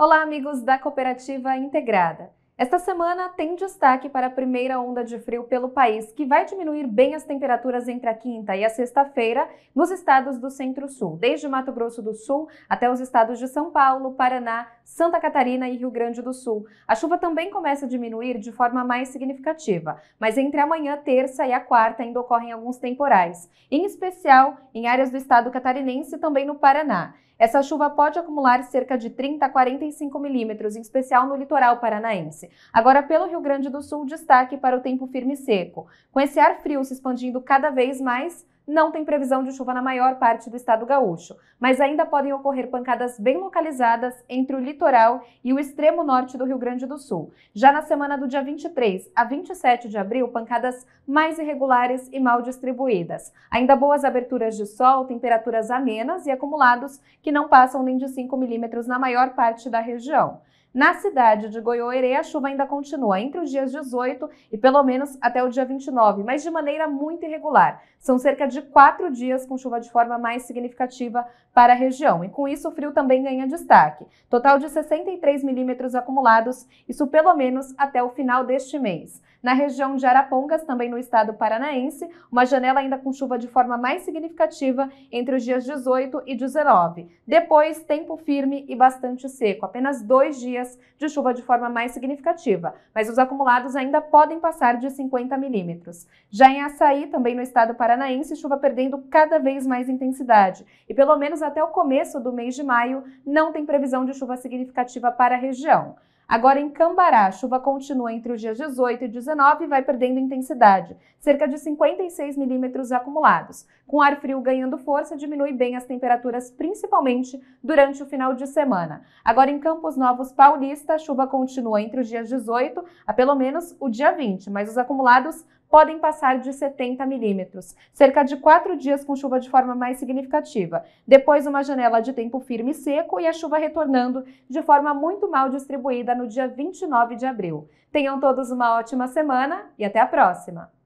Olá, amigos da Cooperativa Integrada. Esta semana tem destaque para a primeira onda de frio pelo país, que vai diminuir bem as temperaturas entre a quinta e a sexta-feira nos estados do Centro-Sul, desde Mato Grosso do Sul até os estados de São Paulo, Paraná, Santa Catarina e Rio Grande do Sul. A chuva também começa a diminuir de forma mais significativa, mas entre amanhã, terça e a quarta ainda ocorrem alguns temporais, em especial em áreas do estado catarinense e também no Paraná. Essa chuva pode acumular cerca de 30 a 45 milímetros, em especial no litoral paranaense. Agora, pelo Rio Grande do Sul, destaque para o tempo firme e seco. Com esse ar frio se expandindo cada vez mais, não tem previsão de chuva na maior parte do estado gaúcho, mas ainda podem ocorrer pancadas bem localizadas entre o litoral e o extremo norte do Rio Grande do Sul. Já na semana do dia 23 a 27 de abril, pancadas mais irregulares e mal distribuídas. Ainda boas aberturas de sol, temperaturas amenas e acumulados que não passam nem de 5 milímetros na maior parte da região. Na cidade de Goiôerê, a chuva ainda continua entre os dias 18 e pelo menos até o dia 29, mas de maneira muito irregular. São cerca de quatro dias com chuva de forma mais significativa para a região. E com isso, o frio também ganha destaque. Total de 63 milímetros acumulados, isso pelo menos até o final deste mês. Na região de Arapongas, também no estado paranaense, uma janela ainda com chuva de forma mais significativa entre os dias 18 e 19. Depois, tempo firme e bastante seco. Apenas dois dias dias de chuva de forma mais significativa, mas os acumulados ainda podem passar de 50 milímetros. Já em Açaí, também no estado paranaense, chuva perdendo cada vez mais intensidade e pelo menos até o começo do mês de maio não tem previsão de chuva significativa para a região. Agora em Cambará, a chuva continua entre os dias 18 e 19 e vai perdendo intensidade, cerca de 56 milímetros acumulados. Com ar frio ganhando força, diminui bem as temperaturas, principalmente durante o final de semana. Agora em Campos Novos Paulista, a chuva continua entre os dias 18 a pelo menos o dia 20, mas os acumulados podem passar de 70 milímetros, cerca de quatro dias com chuva de forma mais significativa. Depois, uma janela de tempo firme e seco e a chuva retornando de forma muito mal distribuída no dia 29 de abril. Tenham todos uma ótima semana e até a próxima!